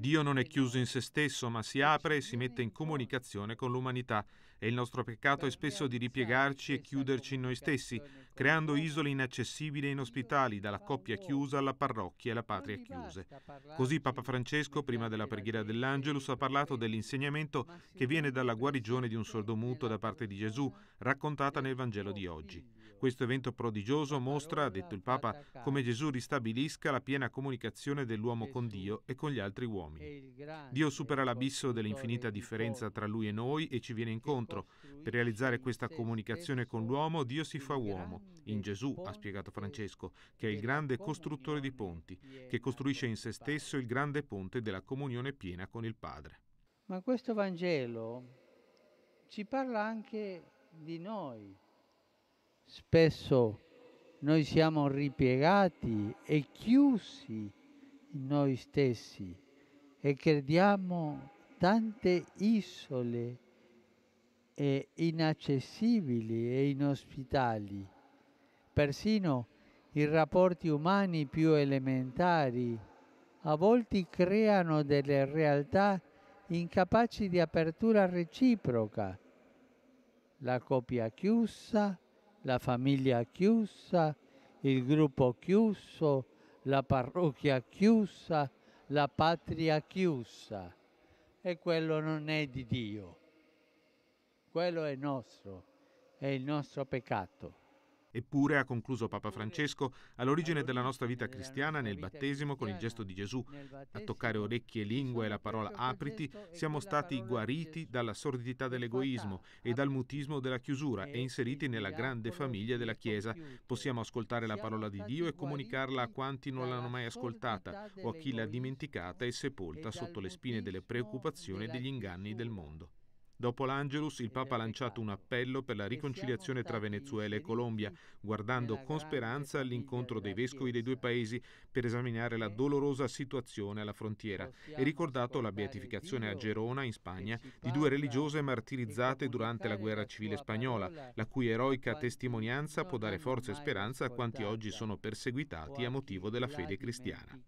Dio non è chiuso in se stesso, ma si apre e si mette in comunicazione con l'umanità e il nostro peccato è spesso di ripiegarci e chiuderci in noi stessi, creando isole inaccessibili e inospitali, dalla coppia chiusa alla parrocchia e alla patria chiuse. Così Papa Francesco, prima della preghiera dell'Angelus, ha parlato dell'insegnamento che viene dalla guarigione di un sordomuto da parte di Gesù, raccontata nel Vangelo di oggi. Questo evento prodigioso mostra, ha detto il Papa, come Gesù ristabilisca la piena comunicazione dell'uomo con Dio e con gli altri uomini. Dio supera l'abisso dell'infinita differenza tra lui e noi e ci viene incontro. Per realizzare questa comunicazione con l'uomo, Dio si fa uomo, in Gesù, ha spiegato Francesco, che è il grande costruttore di ponti, che costruisce in se stesso il grande ponte della comunione piena con il Padre. Ma questo Vangelo ci parla anche di noi, Spesso noi siamo ripiegati e chiusi in noi stessi e crediamo tante isole e inaccessibili e inospitali. Persino i rapporti umani più elementari a volte creano delle realtà incapaci di apertura reciproca. La coppia chiusa, la famiglia chiusa, il gruppo chiuso, la parrocchia chiusa, la patria chiusa. E quello non è di Dio, quello è nostro, è il nostro peccato. Eppure, ha concluso Papa Francesco, all'origine della nostra vita cristiana nel battesimo con il gesto di Gesù, a toccare orecchie lingua e la parola apriti, siamo stati guariti dalla sordità dell'egoismo e dal mutismo della chiusura e inseriti nella grande famiglia della Chiesa. Possiamo ascoltare la parola di Dio e comunicarla a quanti non l'hanno mai ascoltata o a chi l'ha dimenticata e sepolta sotto le spine delle preoccupazioni e degli inganni del mondo. Dopo l'Angelus, il Papa ha lanciato un appello per la riconciliazione tra Venezuela e Colombia, guardando con speranza all'incontro dei vescovi dei due paesi per esaminare la dolorosa situazione alla frontiera e ricordato la beatificazione a Gerona, in Spagna, di due religiose martirizzate durante la guerra civile spagnola, la cui eroica testimonianza può dare forza e speranza a quanti oggi sono perseguitati a motivo della fede cristiana.